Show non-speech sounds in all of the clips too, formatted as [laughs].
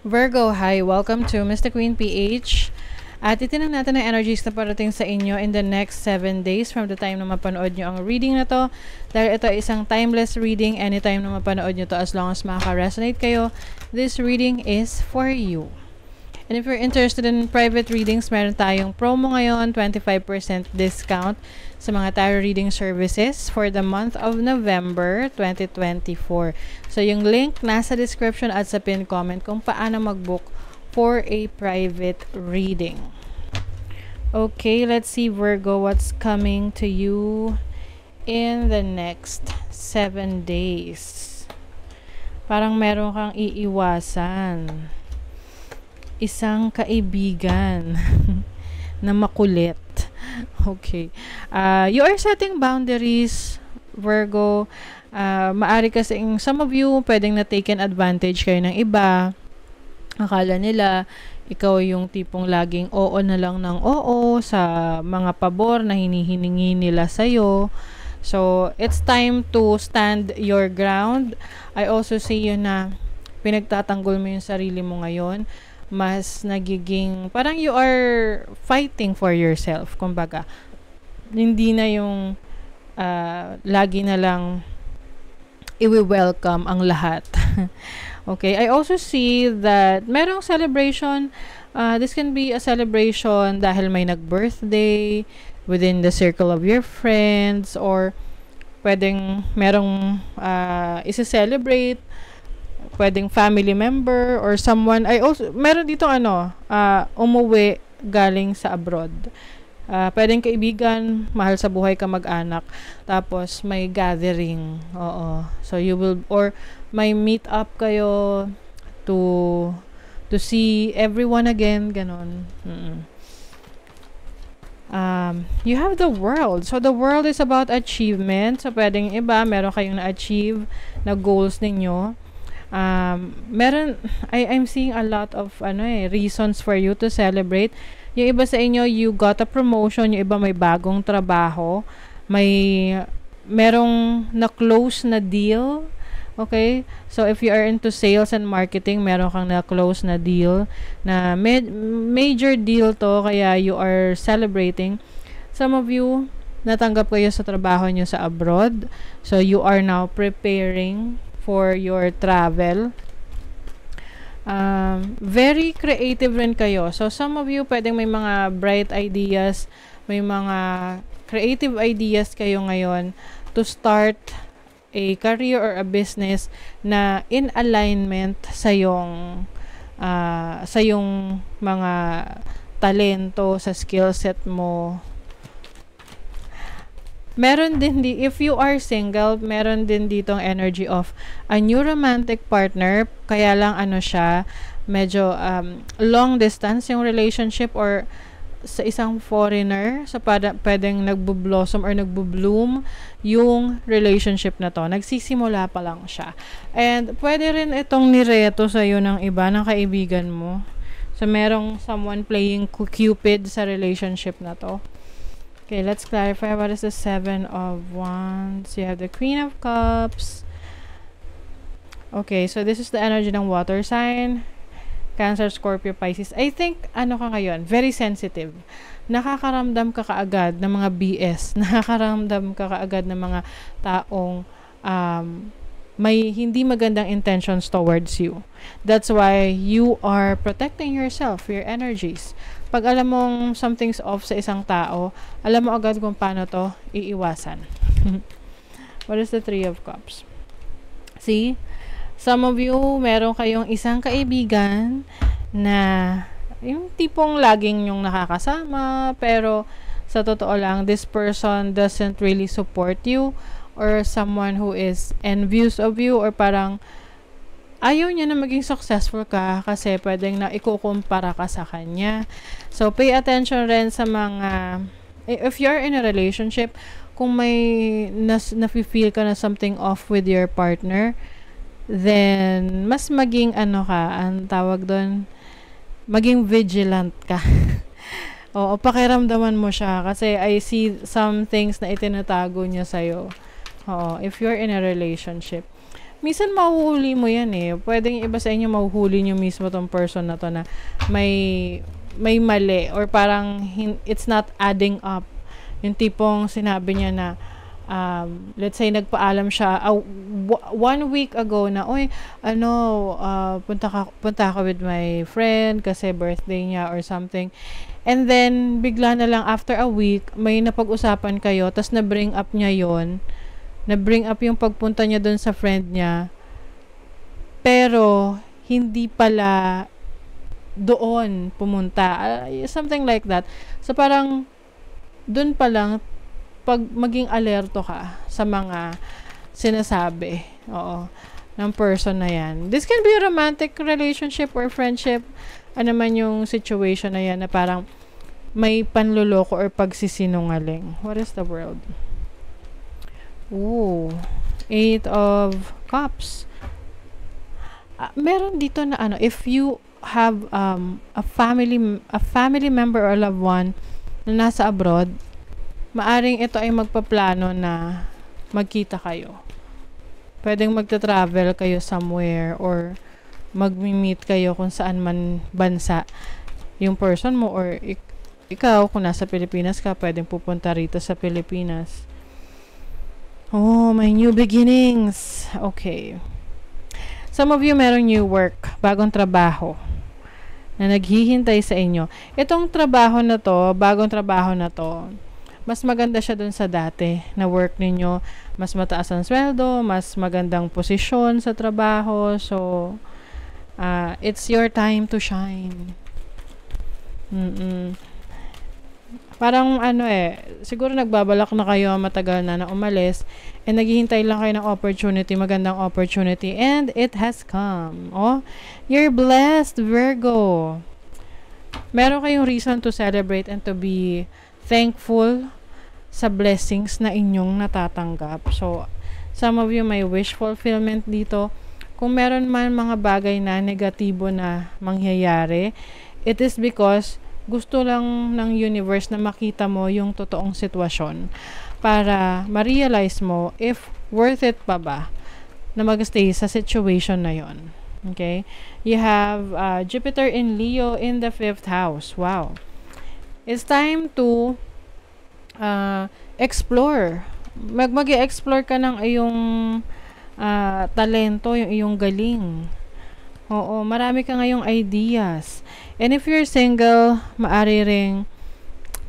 Virgo, hi. Welcome to Mr. Queen PH. At itinan natin ang energies na parating sa inyo in the next 7 days from the time na mapanood nyo ang reading na to. Dahil ito ay isang timeless reading anytime na mapanood nyo to as long as makaka-resonate kayo. This reading is for you. And if you're interested in private readings, meron tayong promo ngayon, 25% discount sa mga tarot reading services for the month of November 2024. So, yung link nasa description at sa pin comment kung paano mag-book for a private reading. Okay, let's see Virgo what's coming to you in the next 7 days. Parang meron kang iiwasan isang kaibigan [laughs] na makulit. Okay. Uh, you are setting boundaries, Virgo. Uh, maari kasi some of you pwedeng na taken advantage kayo ng iba. Akala nila ikaw yung tipong laging oo na lang ng oo sa mga pabor na hinihiningi nila sa'yo. So, it's time to stand your ground. I also see you na pinagtatanggol mo yung sarili mo ngayon mas nagiging parang you are fighting for yourself kumbaga hindi na yung uh, lagi na lang i-welcome ang lahat [laughs] okay i also see that merong celebration uh, this can be a celebration dahil may nag-birthday within the circle of your friends or pwedeng merong uh, ah, isa-celebrate pwedeng family member or someone. I also, meron dito ano, uh, umuwi galing sa abroad. Uh, pwedeng kaibigan, mahal sa buhay ka mag-anak. Tapos may gathering. Oo. So you will or may meet up kayo to to see everyone again, ganon. mm Um, you have the world. So the world is about achievement. So pwedeng iba, meron kayong na-achieve na goals ninyo um, meron, I, I'm seeing a lot of ano eh, reasons for you to celebrate. Yung iba sa inyo, you got a promotion, yung iba may bagong trabaho, may merong na-close na deal. Okay? So, if you are into sales and marketing, meron kang na-close na deal na med- major deal to, kaya you are celebrating. Some of you, natanggap kayo sa trabaho nyo sa abroad. So, you are now preparing for your travel. Um, very creative rin kayo. So, some of you pwedeng may mga bright ideas, may mga creative ideas kayo ngayon to start a career or a business na in alignment sa yung uh, sa yung mga talento, sa skill set mo, meron din di if you are single, meron din ditong energy of a new romantic partner, kaya lang ano siya, medyo um, long distance yung relationship or sa isang foreigner sa so pwedeng nagbo-blossom or nagbo-bloom yung relationship na to. Nagsisimula pa lang siya. And pwede rin itong nireto sa iyo ng iba ng kaibigan mo. So merong someone playing Cupid sa relationship na to. Okay, let's clarify what is the seven of wands. You have the queen of cups. Okay, so this is the energy ng water sign. Cancer, Scorpio, Pisces. I think, ano ka ngayon, very sensitive. Nakakaramdam ka kaagad ng mga BS. [laughs] Nakakaramdam ka kaagad ng mga taong um, may hindi magandang intentions towards you. That's why you are protecting yourself, your energies. Pag alam mong something's off sa isang tao, alam mo agad kung paano to iiwasan. [laughs] What is the Three of Cups? See? Some of you, meron kayong isang kaibigan na yung tipong laging yung nakakasama, pero sa totoo lang, this person doesn't really support you or someone who is envious of you or parang ayaw niya na maging successful ka kasi pwedeng na ikukumpara ka sa kanya. So, pay attention rin sa mga, eh, if you're in a relationship, kung may nas, nafe-feel ka na something off with your partner, then, mas maging ano ka, ang tawag doon, maging vigilant ka. [laughs] Oo, pakiramdaman mo siya kasi I see some things na itinatago niya sa'yo. Oo, if you're in a relationship. Minsan mahuhuli mo yan eh. Pwedeng iba sa inyo mahuhuli nyo mismo tong person na to na may may mali or parang hin- it's not adding up. Yung tipong sinabi niya na um, let's say nagpaalam siya uh, w- one week ago na oy ano uh, punta ka punta ka with my friend kasi birthday niya or something and then bigla na lang after a week may napag-usapan kayo tapos na bring up niya yon na-bring up yung pagpunta niya doon sa friend niya. Pero, hindi pala doon pumunta. Ah, something like that. So, parang, doon pa lang, pag maging alerto ka sa mga sinasabi. Oo ng person na yan. This can be a romantic relationship or friendship. Ano man yung situation na yan na parang may panluloko or pagsisinungaling. What is the world? Ooh. Eight of Cups. Uh, meron dito na ano, if you have um, a family a family member or loved one na nasa abroad, maaring ito ay magpaplano na magkita kayo. Pwedeng magta-travel kayo somewhere or mag-meet kayo kung saan man bansa yung person mo or ik- ikaw kung nasa Pilipinas ka, pwedeng pupunta rito sa Pilipinas Oh, my new beginnings. Okay. Some of you merong new work, bagong trabaho na naghihintay sa inyo. Itong trabaho na to, bagong trabaho na to, mas maganda siya dun sa dati na work ninyo. Mas mataas ang sweldo, mas magandang posisyon sa trabaho. So, uh, it's your time to shine. Mm-mm parang ano eh, siguro nagbabalak na kayo matagal na na umalis and eh, naghihintay lang kayo ng opportunity, magandang opportunity and it has come. Oh, you're blessed, Virgo. Meron kayong reason to celebrate and to be thankful sa blessings na inyong natatanggap. So, some of you may wish fulfillment dito. Kung meron man mga bagay na negatibo na mangyayari, it is because gusto lang ng universe na makita mo yung totoong sitwasyon para ma-realize mo if worth it pa ba na magstay sa situation na yon. Okay? You have uh, Jupiter in Leo in the fifth house. Wow. It's time to uh, explore. Mag mag-explore ka ng iyong uh, talento, yung iyong galing Oo, marami ka ngayong ideas. And if you're single, maari ring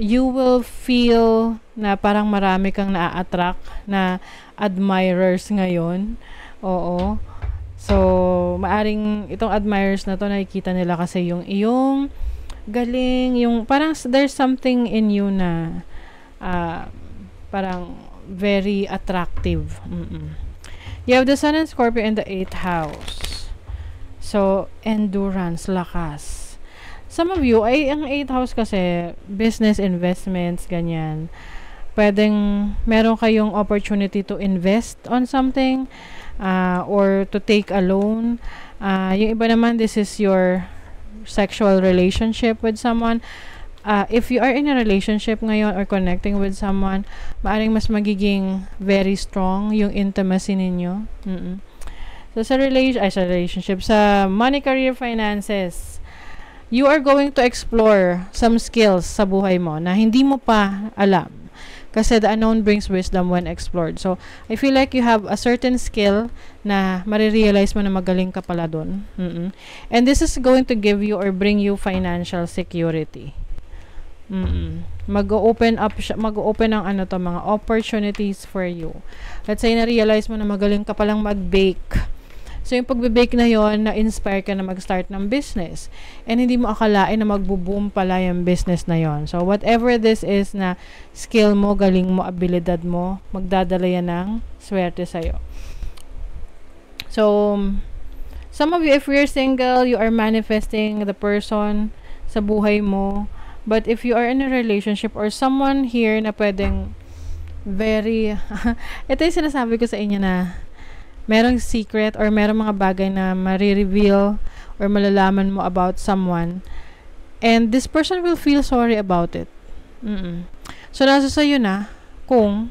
you will feel na parang marami kang na attract na admirers ngayon. Oo. So, maaring itong admirers na to nakikita nila kasi yung iyong galing, yung parang there's something in you na uh, parang very attractive. Mm-mm. You have the Sun and Scorpio in the 8th house. So, endurance, lakas. Some of you, ay, ang 8th house kasi, business investments, ganyan. Pwedeng, meron kayong opportunity to invest on something uh, or to take a loan. Uh, yung iba naman, this is your sexual relationship with someone uh, if you are in a relationship ngayon or connecting with someone, maaring mas magiging very strong yung intimacy ninyo. Mm-mm. So, sa, relation, ay, sa relationship, sa money, career, finances, you are going to explore some skills sa buhay mo na hindi mo pa alam. Kasi the unknown brings wisdom when explored. So, I feel like you have a certain skill na marirealize mo na magaling ka pala dun. Mm-mm. And this is going to give you or bring you financial security. Mm-mm. Mag-open up siya, mag-open ang ano to, mga opportunities for you. Let's say na-realize mo na magaling ka palang mag-bake So, yung pagbe-bake na yon na-inspire ka na mag-start ng business. And hindi mo akalain na magbo-boom pala yung business na yon So, whatever this is na skill mo, galing mo, abilidad mo, magdadala yan ng swerte sa'yo. So, some of you, if you're single, you are manifesting the person sa buhay mo. But if you are in a relationship or someone here na pwedeng very, [laughs] ito yung sinasabi ko sa inyo na merong secret or merong mga bagay na marireveal or malalaman mo about someone and this person will feel sorry about it. mm So, nasa sa'yo na kung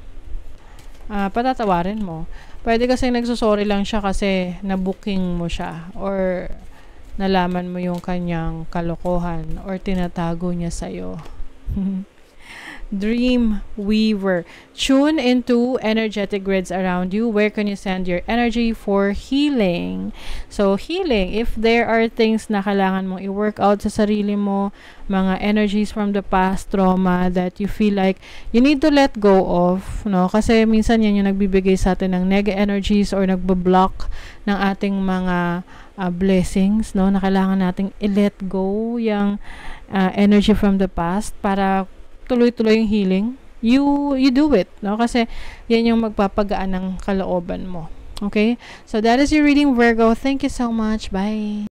uh, patatawarin mo. Pwede kasi nagsusorry lang siya kasi nabooking mo siya or nalaman mo yung kanyang kalokohan or tinatago niya sa'yo. [laughs] Dream Weaver. Tune into energetic grids around you. Where can you send your energy for healing? So, healing, if there are things na kailangan mong i-work out sa sarili mo, mga energies from the past, trauma that you feel like you need to let go of, no? Kasi minsan yan yung nagbibigay sa atin ng negative energies or nagbo-block ng ating mga uh, blessings, no? Na kailangan nating i-let go yung uh, energy from the past para tuloy-tuloy yung healing, you you do it, no? Kasi 'yan yung magpapagaan ng kalooban mo. Okay? So that is your reading Virgo. Thank you so much. Bye.